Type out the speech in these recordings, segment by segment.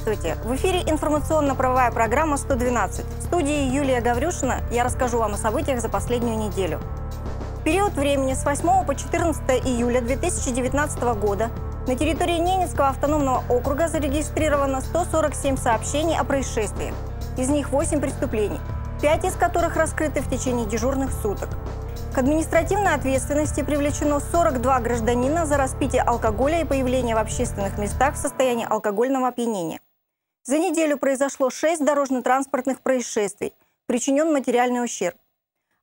Здравствуйте! В эфире информационно-правовая программа «112». В студии Юлия Гаврюшина я расскажу вам о событиях за последнюю неделю. В период времени с 8 по 14 июля 2019 года на территории Ненецкого автономного округа зарегистрировано 147 сообщений о происшествиях. Из них 8 преступлений, 5 из которых раскрыты в течение дежурных суток. К административной ответственности привлечено 42 гражданина за распитие алкоголя и появление в общественных местах в состоянии алкогольного опьянения. За неделю произошло 6 дорожно-транспортных происшествий, причинен материальный ущерб.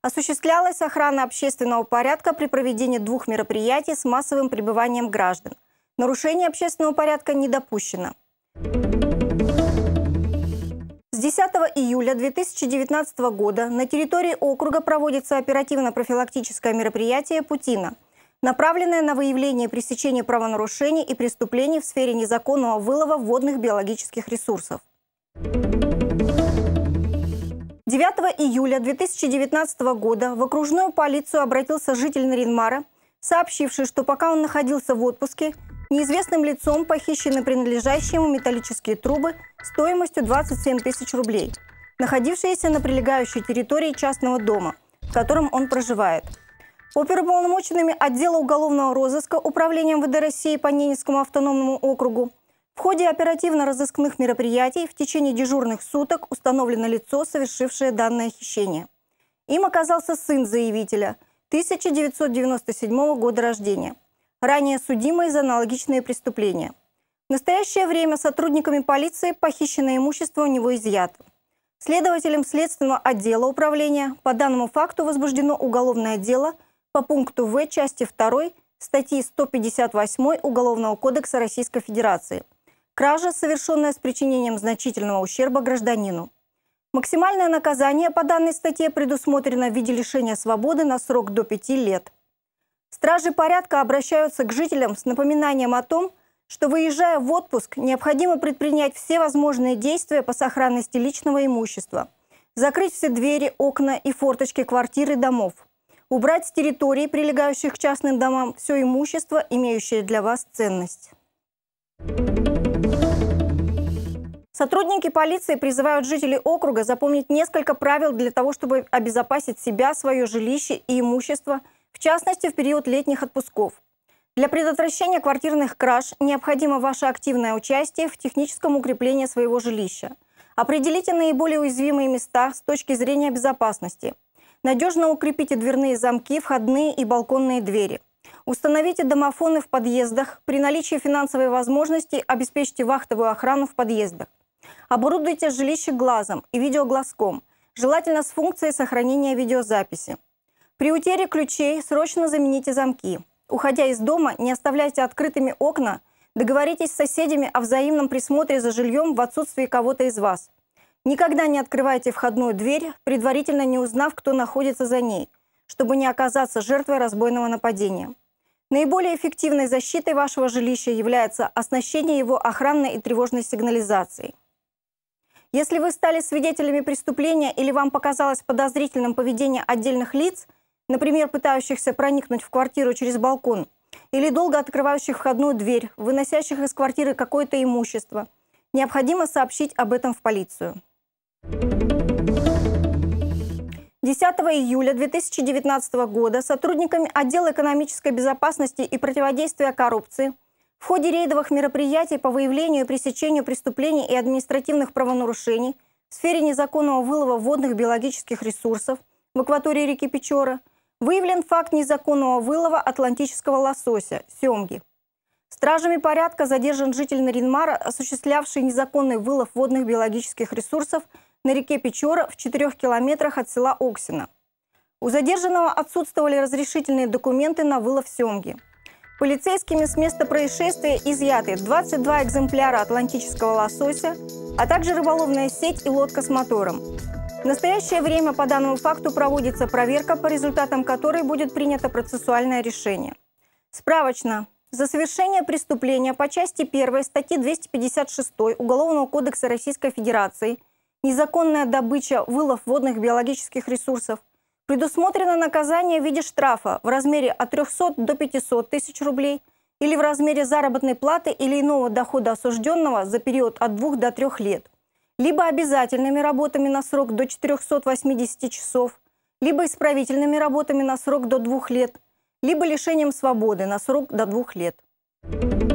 Осуществлялась охрана общественного порядка при проведении двух мероприятий с массовым пребыванием граждан. Нарушение общественного порядка не допущено. С 10 июля 2019 года на территории округа проводится оперативно-профилактическое мероприятие «Путина» направленная на выявление и пресечение правонарушений и преступлений в сфере незаконного вылова водных биологических ресурсов. 9 июля 2019 года в окружную полицию обратился житель Наринмара, сообщивший, что пока он находился в отпуске, неизвестным лицом похищены принадлежащие ему металлические трубы стоимостью 27 тысяч рублей, находившиеся на прилегающей территории частного дома, в котором он проживает – оперуполномоченными отдела уголовного розыска Управлением ВД России по Ненецкому автономному округу. В ходе оперативно-розыскных мероприятий в течение дежурных суток установлено лицо, совершившее данное хищение. Им оказался сын заявителя, 1997 года рождения, ранее судимый за аналогичные преступления. В настоящее время сотрудниками полиции похищенное имущество у него изъято. Следователям следственного отдела управления по данному факту возбуждено уголовное дело – по пункту В части 2 статьи 158 Уголовного кодекса Российской Федерации. Кража, совершенная с причинением значительного ущерба гражданину. Максимальное наказание по данной статье предусмотрено в виде лишения свободы на срок до 5 лет. Стражи порядка обращаются к жителям с напоминанием о том, что выезжая в отпуск, необходимо предпринять все возможные действия по сохранности личного имущества, закрыть все двери, окна и форточки квартир и домов, убрать с территории, прилегающих к частным домам, все имущество, имеющее для вас ценность. Сотрудники полиции призывают жителей округа запомнить несколько правил для того, чтобы обезопасить себя, свое жилище и имущество, в частности, в период летних отпусков. Для предотвращения квартирных краж необходимо ваше активное участие в техническом укреплении своего жилища. Определите наиболее уязвимые места с точки зрения безопасности – Надежно укрепите дверные замки, входные и балконные двери. Установите домофоны в подъездах. При наличии финансовой возможности обеспечьте вахтовую охрану в подъездах. Оборудуйте жилище глазом и видеоглазком, желательно с функцией сохранения видеозаписи. При утере ключей срочно замените замки. Уходя из дома, не оставляйте открытыми окна, договоритесь с соседями о взаимном присмотре за жильем в отсутствии кого-то из вас – Никогда не открывайте входную дверь, предварительно не узнав, кто находится за ней, чтобы не оказаться жертвой разбойного нападения. Наиболее эффективной защитой вашего жилища является оснащение его охранной и тревожной сигнализацией. Если вы стали свидетелями преступления или вам показалось подозрительным поведение отдельных лиц, например, пытающихся проникнуть в квартиру через балкон, или долго открывающих входную дверь, выносящих из квартиры какое-то имущество, необходимо сообщить об этом в полицию. 10 июля 2019 года сотрудниками отдела экономической безопасности и противодействия коррупции в ходе рейдовых мероприятий по выявлению и пресечению преступлений и административных правонарушений в сфере незаконного вылова водных биологических ресурсов в акватории реки Печора выявлен факт незаконного вылова атлантического лосося – семги. Стражами порядка задержан житель Наринмара, осуществлявший незаконный вылов водных биологических ресурсов – на реке Печора в 4 километрах от села Оксина. У задержанного отсутствовали разрешительные документы на вылов семги. Полицейскими с места происшествия изъяты 22 экземпляра атлантического лосося, а также рыболовная сеть и лодка с мотором. В настоящее время по данному факту проводится проверка, по результатам которой будет принято процессуальное решение. Справочно. За совершение преступления по части 1 статьи 256 Уголовного кодекса Российской Федерации незаконная добыча, вылов водных биологических ресурсов. Предусмотрено наказание в виде штрафа в размере от 300 до 500 тысяч рублей или в размере заработной платы или иного дохода осужденного за период от 2 до 3 лет, либо обязательными работами на срок до 480 часов, либо исправительными работами на срок до 2 лет, либо лишением свободы на срок до 2 лет. Thank you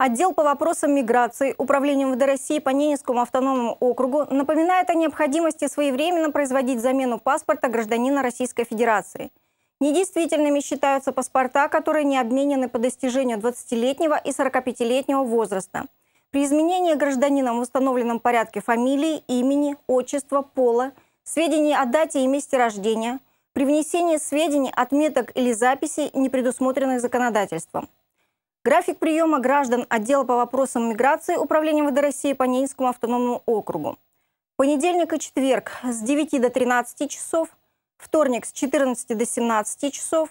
Отдел по вопросам миграции Управления МВД России по Ненецкому автономному округу напоминает о необходимости своевременно производить замену паспорта гражданина Российской Федерации. Недействительными считаются паспорта, которые не обменены по достижению 20-летнего и 45-летнего возраста. При изменении гражданином в установленном порядке фамилии, имени, отчества, пола, сведений о дате и месте рождения, при внесении сведений, отметок или записей, не предусмотренных законодательством – График приема граждан отдела по вопросам миграции Управления МВД России по Ненецкому автономному округу. Понедельник и четверг с 9 до 13 часов, вторник с 14 до 17 часов,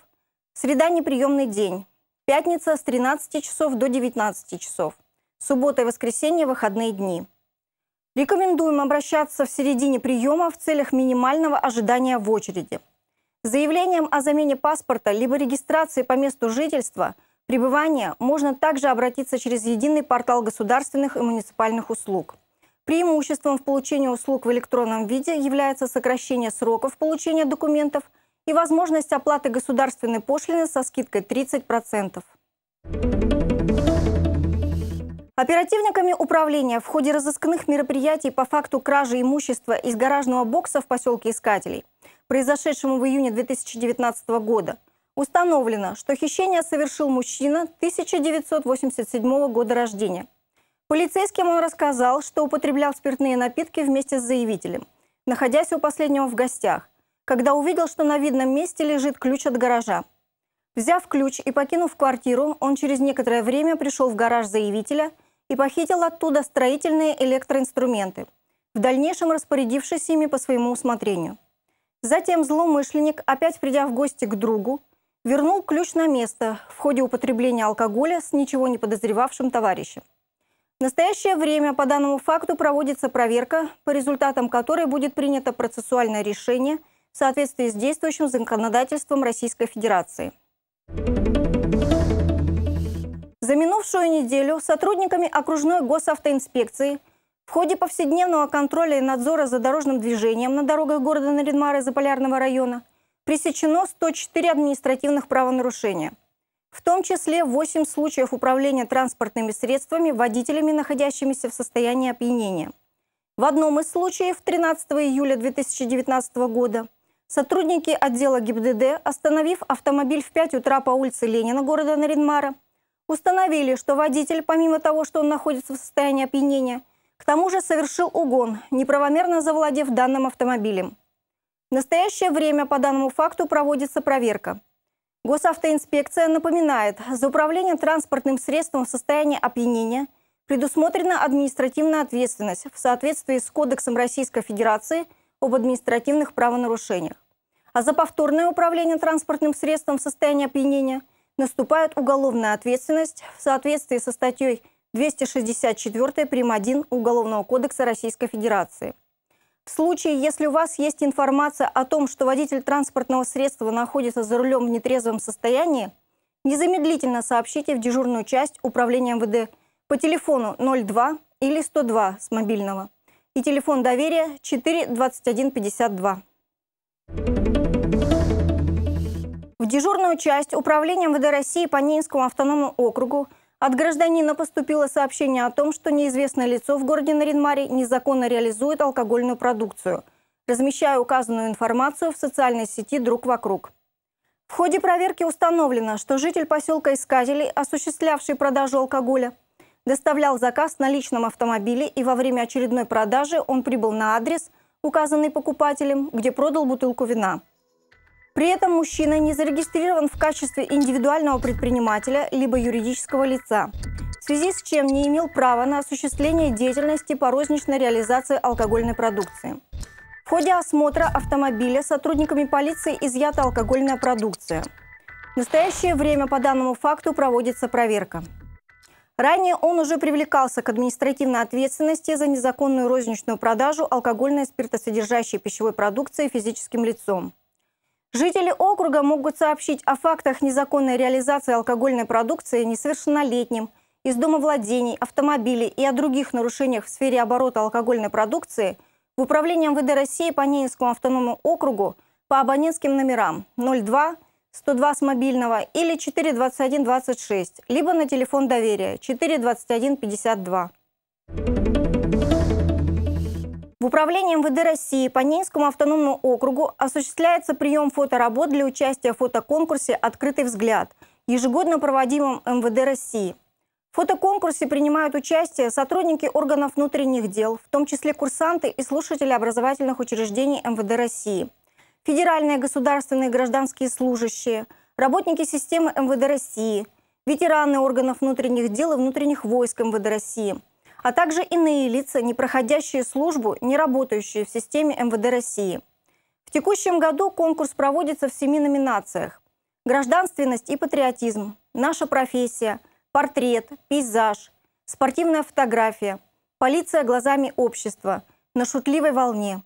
среда неприемный день, пятница с 13 часов до 19 часов, суббота и воскресенье выходные дни. Рекомендуем обращаться в середине приема в целях минимального ожидания в очереди. Заявлением о замене паспорта либо регистрации по месту жительства – пребывания можно также обратиться через единый портал государственных и муниципальных услуг. Преимуществом в получении услуг в электронном виде является сокращение сроков получения документов и возможность оплаты государственной пошлины со скидкой 30%. Оперативниками управления в ходе разыскных мероприятий по факту кражи имущества из гаражного бокса в поселке Искателей, произошедшему в июне 2019 года, Установлено, что хищение совершил мужчина 1987 года рождения. Полицейским он рассказал, что употреблял спиртные напитки вместе с заявителем, находясь у последнего в гостях, когда увидел, что на видном месте лежит ключ от гаража. Взяв ключ и покинув квартиру, он через некоторое время пришел в гараж заявителя и похитил оттуда строительные электроинструменты, в дальнейшем распорядившись ими по своему усмотрению. Затем злоумышленник, опять придя в гости к другу, вернул ключ на место в ходе употребления алкоголя с ничего не подозревавшим товарищем. В настоящее время по данному факту проводится проверка, по результатам которой будет принято процессуальное решение в соответствии с действующим законодательством Российской Федерации. За минувшую неделю сотрудниками окружной госавтоинспекции в ходе повседневного контроля и надзора за дорожным движением на дорогах города Наринмара и Заполярного района – пресечено 104 административных правонарушения, в том числе 8 случаев управления транспортными средствами водителями, находящимися в состоянии опьянения. В одном из случаев 13 июля 2019 года сотрудники отдела ГИБДД, остановив автомобиль в 5 утра по улице Ленина города Наринмара, установили, что водитель, помимо того, что он находится в состоянии опьянения, к тому же совершил угон, неправомерно завладев данным автомобилем. В настоящее время по данному факту проводится проверка. Госавтоинспекция напоминает, за управление транспортным средством в состоянии опьянения предусмотрена административная ответственность в соответствии с Кодексом Российской Федерации об административных правонарушениях. А за повторное управление транспортным средством в состоянии опьянения наступает уголовная ответственность в соответствии со статьей 264 прим. 1 Уголовного кодекса Российской Федерации – в случае, если у вас есть информация о том, что водитель транспортного средства находится за рулем в нетрезвом состоянии, незамедлительно сообщите в дежурную часть управления МВД по телефону 02 или 102 с мобильного и телефон доверия 42152. В дежурную часть управления МВД России по Нинскому автономному округу – от гражданина поступило сообщение о том, что неизвестное лицо в городе Наринмаре незаконно реализует алкогольную продукцию. Размещая указанную информацию в социальной сети «Друг вокруг». В ходе проверки установлено, что житель поселка Искателей, осуществлявший продажу алкоголя, доставлял заказ на личном автомобиле и во время очередной продажи он прибыл на адрес, указанный покупателем, где продал бутылку вина – при этом мужчина не зарегистрирован в качестве индивидуального предпринимателя либо юридического лица, в связи с чем не имел права на осуществление деятельности по розничной реализации алкогольной продукции. В ходе осмотра автомобиля сотрудниками полиции изъята алкогольная продукция. В настоящее время по данному факту проводится проверка. Ранее он уже привлекался к административной ответственности за незаконную розничную продажу алкогольной спиртосодержащей пищевой продукции физическим лицом. Жители округа могут сообщить о фактах незаконной реализации алкогольной продукции несовершеннолетним, из домовладений, автомобилей и о других нарушениях в сфере оборота алкогольной продукции в управлении МВД России по Ненецкому автономному округу по абонентским номерам 02 102 с мобильного или 421 26, либо на телефон доверия 421 52 управлении МВД России по Ненскому автономному округу осуществляется прием фоторабот для участия в фотоконкурсе «Открытый взгляд», ежегодно проводимом МВД России. В фотоконкурсе принимают участие сотрудники органов внутренних дел, в том числе курсанты и слушатели образовательных учреждений МВД России, федеральные государственные гражданские служащие, работники системы МВД России, ветераны органов внутренних дел и внутренних войск МВД России – а также иные лица, не проходящие службу, не работающие в системе МВД России. В текущем году конкурс проводится в семи номинациях. Гражданственность и патриотизм, наша профессия, портрет, пейзаж, спортивная фотография, полиция глазами общества, на шутливой волне.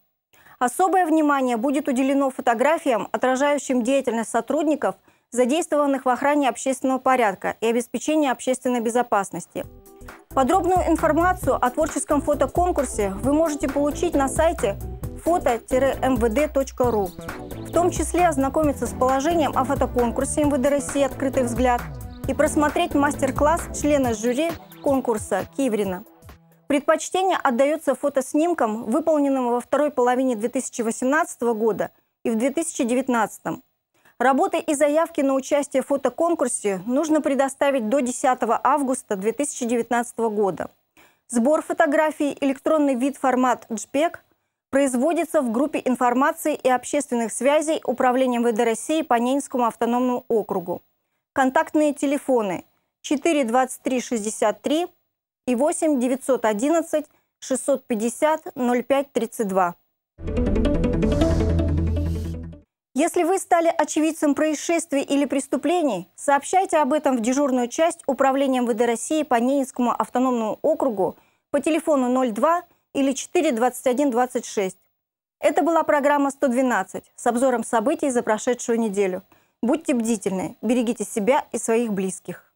Особое внимание будет уделено фотографиям, отражающим деятельность сотрудников, задействованных в охране общественного порядка и обеспечении общественной безопасности – Подробную информацию о творческом фотоконкурсе вы можете получить на сайте фото-мвд.ру. В том числе ознакомиться с положением о фотоконкурсе МВД России «Открытый взгляд» и просмотреть мастер-класс члена жюри конкурса Киврина. Предпочтение отдается фотоснимкам, выполненным во второй половине 2018 года и в 2019. Работы и заявки на участие в фотоконкурсе нужно предоставить до 10 августа 2019 года. Сбор фотографий, электронный вид формат JPEG производится в группе информации и общественных связей Управления МВД России по Ненецкому автономному округу. Контактные телефоны 42363 и 8 911 650 0532. Если вы стали очевидцем происшествий или преступлений, сообщайте об этом в дежурную часть Управления МВД России по Ненецкому автономному округу по телефону 02 или 42126. Это была программа 112 с обзором событий за прошедшую неделю. Будьте бдительны, берегите себя и своих близких.